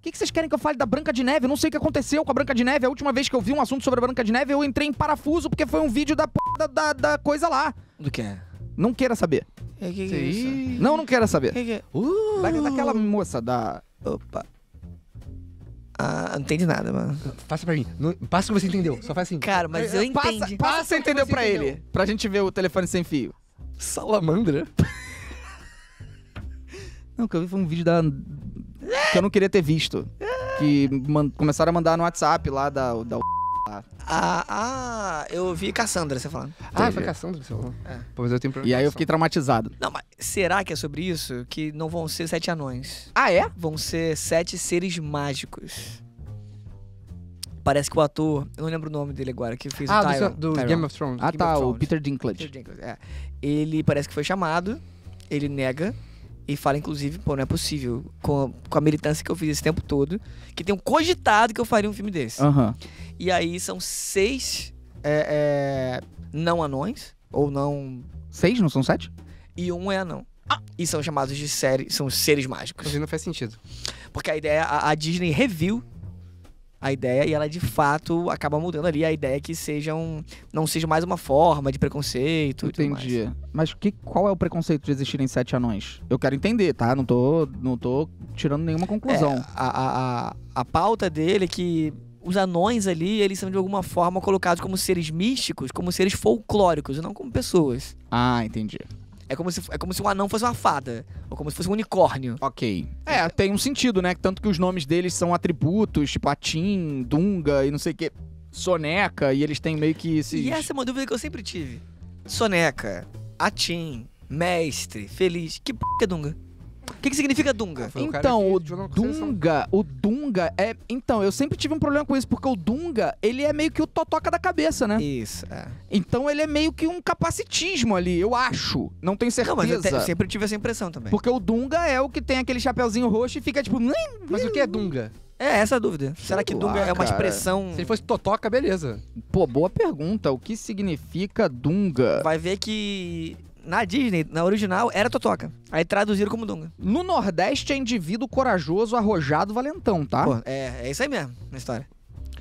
O que, que, vocês querem que eu fale da Branca de Neve? Eu não sei o que aconteceu com a Branca de Neve. A última vez que eu vi um assunto sobre a Branca de Neve, eu entrei em parafuso porque foi um vídeo da p... da, da, coisa lá. Do que? Não queira saber. É, que que é isso? Não, não queira saber. Que que é? uh. daquela moça da. Opa. Ah, não entendi nada, mano. Passa pra mim. passa que você entendeu. Só faz assim. Cara, mas eu, é, entendi. Passa, passa você entendeu você pra entendeu. ele. Pra gente ver o telefone sem fio. Salamandra? não, o que eu vi foi um vídeo da que eu não queria ter visto. Que começaram a mandar no WhatsApp lá da. da ah, ah, eu vi Cassandra você falando. Ah, foi Cassandra que você falou. É. Pô, mas eu tenho e aí eu fiquei traumatizado. Não, mas será que é sobre isso? Que não vão ser sete anões. Ah, é? Vão ser sete seres mágicos. Parece que o ator, eu não lembro o nome dele agora, que fez ah, o Do, do Game of Thrones. Ah, Game tá, Thrones. o Peter Dinklage. Peter Dinklage é. Ele parece que foi chamado, ele nega, e fala, inclusive, pô, não é possível, com a, com a militância que eu fiz esse tempo todo, que tem um cogitado que eu faria um filme desse. Uhum. E aí são seis é, é, não anões, ou não. Seis, não são sete? E um é anão. Ah. E são chamados de séries são seres mágicos. Isso não faz sentido. Porque a ideia, a, a Disney reviu a ideia e ela de fato acaba mudando ali a ideia que sejam não seja mais uma forma de preconceito entendi mas que qual é o preconceito de existirem sete anões eu quero entender tá não tô não tô tirando nenhuma é, conclusão é, a, a, a, a pauta dele é que os anões ali, eles são de alguma forma colocados como seres místicos, como seres folclóricos, e não como pessoas. Ah, entendi. É como, se, é como se um anão fosse uma fada. Ou como se fosse um unicórnio. Ok. É. é, tem um sentido, né? Tanto que os nomes deles são atributos, tipo Atim, Dunga e não sei o quê. Soneca, e eles têm meio que esse. E essa é uma dúvida que eu sempre tive. Soneca, Atim, Mestre, Feliz. Que p*** é Dunga? O que, que significa Dunga? Ah, então, o, o Dunga, o Dunga é. Então, eu sempre tive um problema com isso, porque o Dunga, ele é meio que o totoca da cabeça, né? Isso, é. Então ele é meio que um capacitismo ali, eu acho. Não tenho certeza. Não, mas eu, te, eu sempre tive essa impressão também. Porque o Dunga é o que tem aquele chapeuzinho roxo e fica tipo. Mas o que é Dunga? É, essa é a dúvida. Sei Será que lá, Dunga é uma cara. expressão. Se ele fosse Totoca, beleza. Pô, boa pergunta. O que significa Dunga? Vai ver que na Disney, na original, era Totoca. Aí traduziram como Dunga. No Nordeste é indivíduo corajoso, arrojado, valentão, tá? Pô, é, é isso aí mesmo, na história.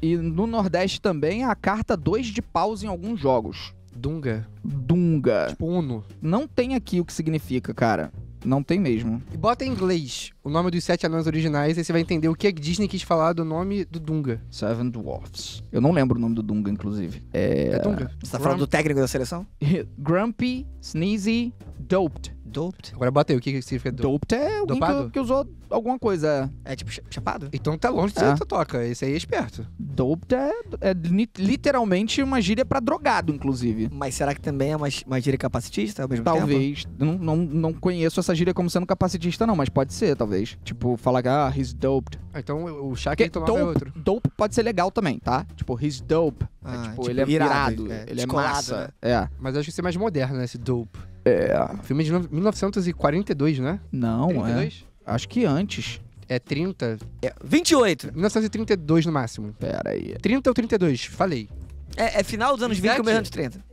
E no Nordeste também a carta 2 de paus em alguns jogos. Dunga? Dunga. Tipo Uno. Não tem aqui o que significa, cara. Não tem mesmo. E bota em inglês o nome dos sete anões originais e você vai entender o que a é Disney quis falar do nome do Dunga. Seven Dwarfs. Eu não lembro o nome do Dunga, inclusive. É, é Dunga. Você tá Grump... falando do técnico da seleção? Grumpy, Sneezy, Doped. Doped? Agora bota aí, o que significa do... Doped é o que, que usou alguma coisa. É tipo chapado? Então tá longe de ser É. toca. Esse aí é esperto. Doped é, é literalmente uma gíria pra drogado, inclusive. Mas será que também é uma, uma gíria capacitista ao mesmo tempo? Talvez. Não, não, não conheço essa gíria como sendo capacitista, não, mas pode ser, talvez. Tipo, falar que, ah, he's doped. Ah, Então o chá que ele tomava é dope, outro. dope pode ser legal também, tá? Tipo, he's dope. É ah, é, tipo, ele é irado. É, ele é massa. né? É. Mas acho que isso é mais moderno, né? Esse dope. É. Filme de 1942, né? Não, 32? é. Acho que antes. É 30. É, 28. 1932 no máximo. Pera aí. 30 ou 32, falei. É, é final dos anos 20 ou anos 30?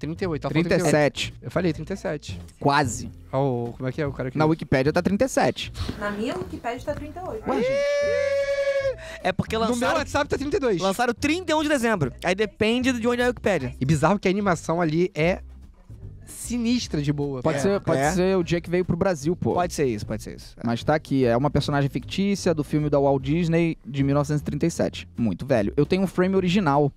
38, tá 37. 38. Eu falei 37. Quase. Oh, como é que é o cara aqui? Na Wikipédia tá 37. Na minha Wikipédia tá 38. Ué, gente. É porque lançaram. No meu WhatsApp tá 32. Lançaram 31 de dezembro. Aí depende de onde é a Wikipédia. E bizarro que a animação ali é sinistra de boa. Pode, é. ser, pode é. ser o dia que veio pro Brasil, pô. Pode ser isso, pode ser isso. É. Mas tá aqui, é uma personagem fictícia do filme da Walt Disney de 1937. Muito velho. Eu tenho um frame original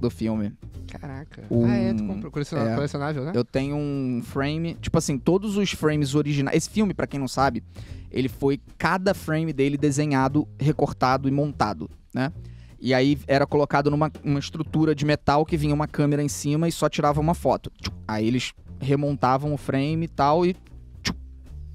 do filme. Caraca. Um, ah, é, tu comprou colecionável, é, colecionável, né? Eu tenho um frame, tipo assim, todos os frames originais. Esse filme, para quem não sabe, ele foi cada frame dele desenhado, recortado e montado, né? E aí era colocado numa uma estrutura de metal que vinha uma câmera em cima e só tirava uma foto. Aí eles remontavam o frame e tal, e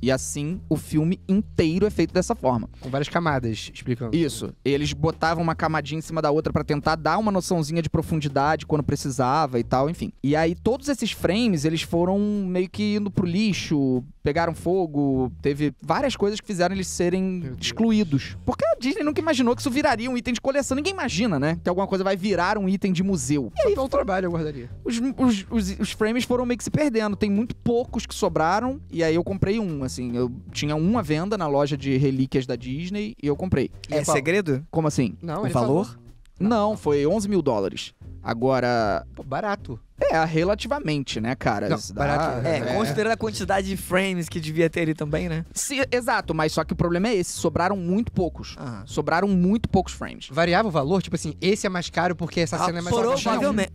e assim o filme inteiro é feito dessa forma. Com várias camadas explicando. Isso. Eles botavam uma camadinha em cima da outra para tentar dar uma noçãozinha de profundidade quando precisava e tal, enfim. E aí todos esses frames, eles foram meio que indo pro lixo, pegaram fogo, teve várias coisas que fizeram eles serem excluídos. Porque a Disney nunca imaginou que isso viraria um item de coleção. Ninguém imagina, né? Que alguma coisa vai virar um item de museu. E aí, Só um trabalho eu guardaria. Os, os, os, os frames foram meio que se perdendo. Tem muito poucos que sobraram, e aí eu comprei um, assim assim, eu tinha uma venda na loja de relíquias da Disney e eu comprei. é segredo? Como assim? Não, o valor? Não, foi 11 mil dólares. Agora. Pô, barato. É, relativamente, né, cara? Não, barato. É, é, considerando a quantidade de frames que devia ter ali também, né? Sim, exato, mas só que o problema é esse: sobraram muito poucos. Ah. Sobraram muito poucos frames. Variava o valor? Tipo assim, esse é mais caro porque essa ah, cena é mais cara. Provavelmente.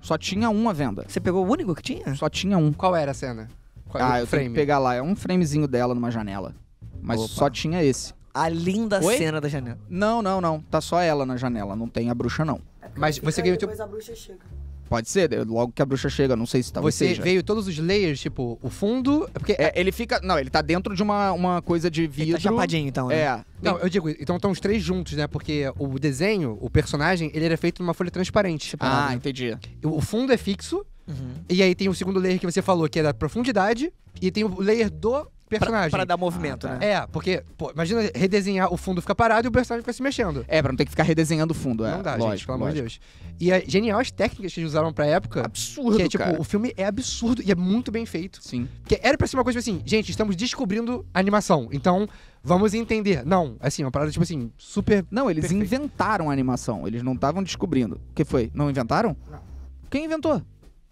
Só tinha um à venda. Você pegou o único que tinha? Só tinha um. Qual era a cena? ah, eu tenho que pegar lá. É um framezinho dela numa janela. Mas Opa. só tinha esse. A linda Oi? cena da janela. Não, não, não. Tá só ela na janela. Não tem a bruxa, não. É mas você ganhou... Tipo- depois a bruxa chega. Pode ser, logo que a bruxa chega, não sei se talvez Você seja. veio todos os layers, tipo, o fundo. É porque é, ele fica. Não, ele tá dentro de uma, uma coisa de vidro. Ele tá chapadinho, então, né? É. Não, eu digo, então estão os três juntos, né? Porque o desenho, o personagem, ele era feito numa folha transparente. Tipo, ah, né? entendi. O fundo é fixo Uhum. E aí tem o segundo layer que você falou, que é da profundidade, e tem o layer do personagem. Pra, pra dar movimento, ah, né? tá. né? É, porque, pô, imagina redesenhar o fundo ficar parado e o personagem fica se mexendo. É, pra não ter que ficar redesenhando o fundo, é. Não dá, lógico, gente, pelo amor de Deus. E é genial as técnicas que eles usaram pra época. Absurdo, que é, tipo, cara. o filme é absurdo e é muito bem feito. Sim. Porque era pra ser uma coisa tipo assim, gente, estamos descobrindo animação, então vamos entender. Não, é assim, uma parada, tipo assim, super Não, eles perfeito. inventaram a animação, eles não estavam descobrindo. O que foi? Não inventaram? Não. Quem inventou?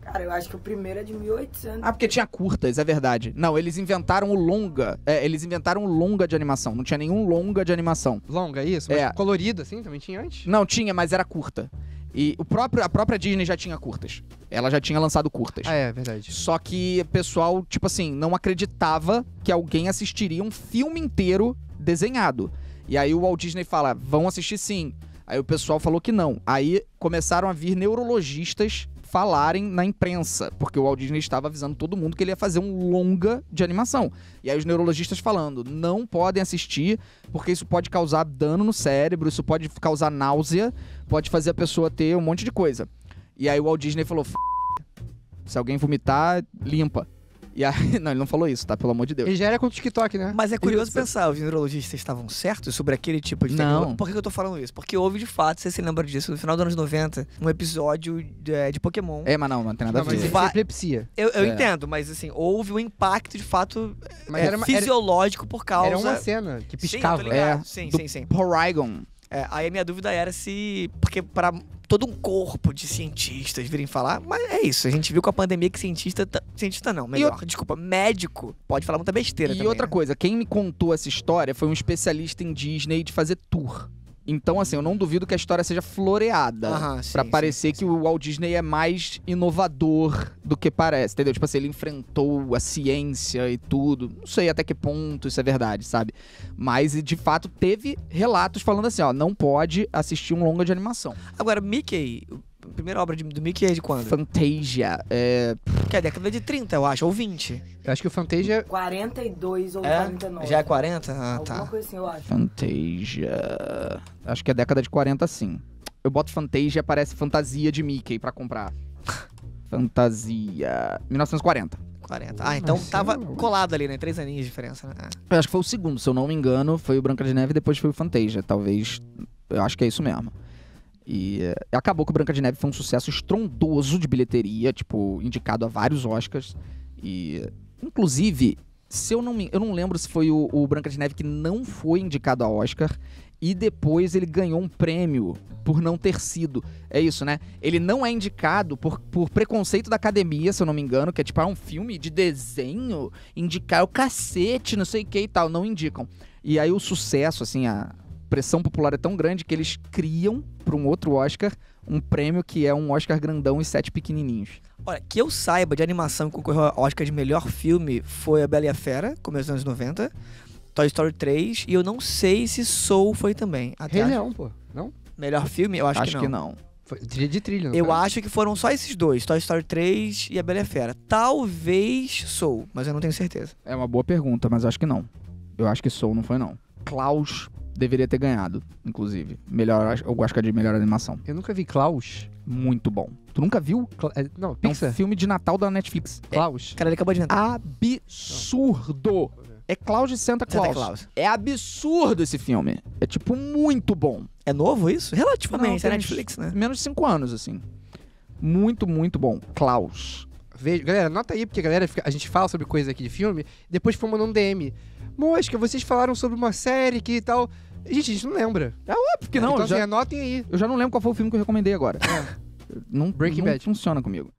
Cara, eu acho que o primeiro é de 1800. Ah, porque tinha curtas, é verdade. Não, eles inventaram o longa. É, eles inventaram o longa de animação. Não tinha nenhum longa de animação. Longa, é isso? Mas é. Tipo, colorida, assim, também tinha antes? Não, tinha, mas era curta. E o próprio, a própria Disney já tinha curtas. Ela já tinha lançado curtas. Ah, é, é, verdade. Só que o pessoal, tipo assim, não acreditava que alguém assistiria um filme inteiro desenhado. E aí o Walt Disney fala: vão assistir sim. Aí o pessoal falou que não. Aí começaram a vir neurologistas falarem na imprensa, porque o Walt Disney estava avisando todo mundo que ele ia fazer um longa de animação. E aí os neurologistas falando, não podem assistir, porque isso pode causar dano no cérebro, isso pode causar náusea, pode fazer a pessoa ter um monte de coisa. E aí o Walt Disney falou, se alguém vomitar, limpa. E não, ele não falou isso, tá? Pelo amor de Deus. Ele já era com o TikTok, né? Mas é curioso ele... pensar, os neurologistas estavam certos sobre aquele tipo de Não. Por que eu tô falando isso? Porque houve, de fato, você se lembra disso, no final dos anos 90, um episódio de, é, de Pokémon. É, mas não, não tem nada não, a ver. Mas é epilepsia. Eu, eu é. entendo, mas assim, houve um impacto, de fato, mas era é, uma, fisiológico por causa... Era uma cena que piscava. Sim, é, sim, sim, sim. Porygon. É, aí a minha dúvida era se. Porque para todo um corpo de cientistas virem falar, mas é isso. A gente viu com a pandemia que cientista. Cientista não, melhor, desculpa, médico pode falar muita besteira. E também, outra né? coisa, quem me contou essa história foi um especialista em Disney de fazer tour. Então, assim, eu não duvido que a história seja floreada. Uhum, para parecer sim, sim. que o Walt Disney é mais inovador do que parece, entendeu? Tipo assim, ele enfrentou a ciência e tudo. Não sei até que ponto isso é verdade, sabe? Mas, de fato, teve relatos falando assim, ó, não pode assistir um longa de animação. Agora, Mickey, primeira obra de, do Mickey é de quando? Fantasia. É... Que é a década de 30, eu acho, ou 20. Eu acho que o Fantasia. 42 ou é? 49. Já é 40? Ah, Alguma tá. Alguma coisa assim, eu acho. Fantasia. Acho que é década de 40, sim. Eu boto Fantasia, aparece Fantasia de Mickey pra comprar. Fantasia. 1940. 40. Ah, então Nossa, tava é colado ali, né? Três aninhos de diferença, né? É. Eu acho que foi o segundo, se eu não me engano, foi o Branca de Neve e depois foi o Fantasia. Talvez. Eu acho que é isso mesmo. E é, acabou que o Branca de Neve foi um sucesso estrondoso de bilheteria, tipo, indicado a vários Oscars. E, inclusive, se eu não me, eu não lembro se foi o, o, Branca de Neve que não foi indicado a Oscar e depois ele ganhou um prêmio por não ter sido. É isso, né? Ele não é indicado por, por preconceito da academia, se eu não me engano, que é tipo é um filme de desenho, indicar o cacete, não sei o que e tal, não indicam. E aí o sucesso, assim, a, pressão popular é tão grande que eles criam para um outro Oscar um prêmio que é um Oscar grandão e sete pequenininhos. Olha, que eu saiba de animação que concorreu ao Oscar de melhor filme foi A Bela e a Fera, começo dos anos 90, Toy Story 3, e eu não sei se Soul foi também. Até Rei acho... Leão, pô, não? Melhor filme? Eu acho, acho que não. Que não. Trilha de trilha, Eu acho que foram só esses dois, Toy Story 3 e A Bela e a Fera. Talvez Soul, mas eu não tenho certeza. É uma boa pergunta, mas acho que não. Eu acho que Soul não foi, não. Klaus deveria ter ganhado, inclusive. Melhor, o Oscar é de melhor animação. Eu nunca vi Klaus. Muito bom. Tu nunca viu? Cla é, não, Pixar. É um filme de Natal da Netflix. É Klaus. É, cara, ele acabou de entrar. Absurdo. É Klaus de Santa Claus. Santa Claus. É absurdo esse filme. É, tipo, muito bom. É novo isso? Relativamente, não, é Netflix, né? Menos de 5 anos, assim. Muito, muito bom. Klaus. Vejo. Galera, nota aí, porque a galera fica... a gente fala sobre coisas aqui de filme, depois foi mandando um DM. Mosca, vocês falaram sobre uma série que e tal. Gente, a gente não lembra. Ah, é óbvio que não. Então, assim, já... assim, anotem aí. Eu já não lembro qual foi o filme que eu recomendei agora. É. não, Breaking não Bad. funciona comigo.